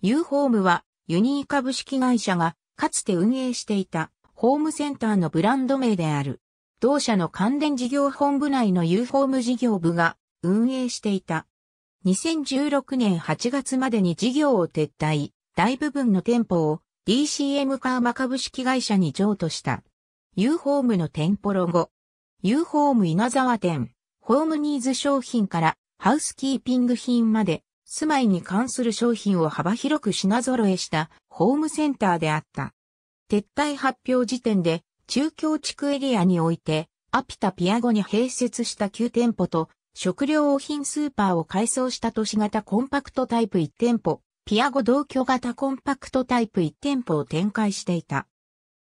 ユーホームはユニー株式会社がかつて運営していたホームセンターのブランド名である。同社の関連事業本部内のユーホーム事業部が運営していた。2016年8月までに事業を撤退、大部分の店舗を DCM カーマ株式会社に譲渡した。ユーホームの店舗ロゴ。ユーホーム稲沢店、ホームニーズ商品からハウスキーピング品まで住まいに関する商品を幅広く品揃えしたホームセンターであった。撤退発表時点で中京地区エリアにおいてアピタピアゴに併設した9店舗と食料品スーパーを改装した都市型コンパクトタイプ1店舗、ピアゴ同居型コンパクトタイプ1店舗を展開していた。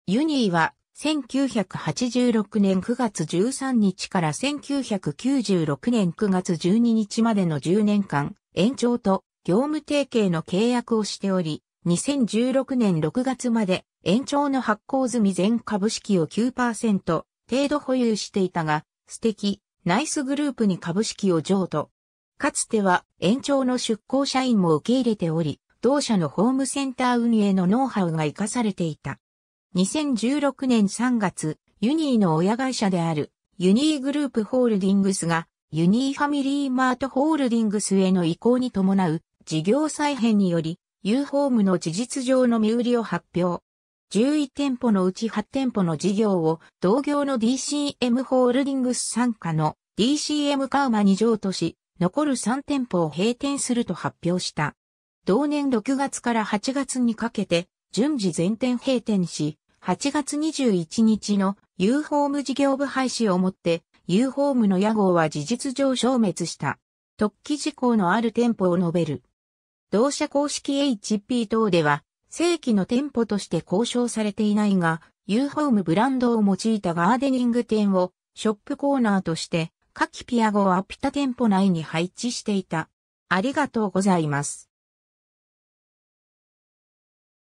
ユニーは1986年9月13日から1996年9月12日までの10年間、延長と業務提携の契約をしており、2016年6月まで延長の発行済み全株式を9%程度保有していたが、素敵、ナイスグループに株式を譲渡。かつては延長の出向社員も受け入れており、同社のホームセンター運営のノウハウが活かされていた。2016年3月、ユニーの親会社であるユニーグループホールディングスがユニーファミリーマートホールディングスへの移行に伴う事業再編により、ユーホームの事実上の身売りを発表。11店舗のうち8店舗の事業を同業の DCM ホールディングス傘下の DCM カウマに譲渡し、残る3店舗を閉店すると発表した。同年6月から8月にかけて、順次全店閉店し、8月21日のユーホーム事業部廃止をもってユーホームの屋号は事実上消滅した。特記事項のある店舗を述べる。同社公式 HP 等では、正規の店舗として交渉されていないが、ユーホームブランドを用いたガーデニング店をショップコーナーとして、夏季ピアゴアピタ店舗内に配置していた。ありがとうございます。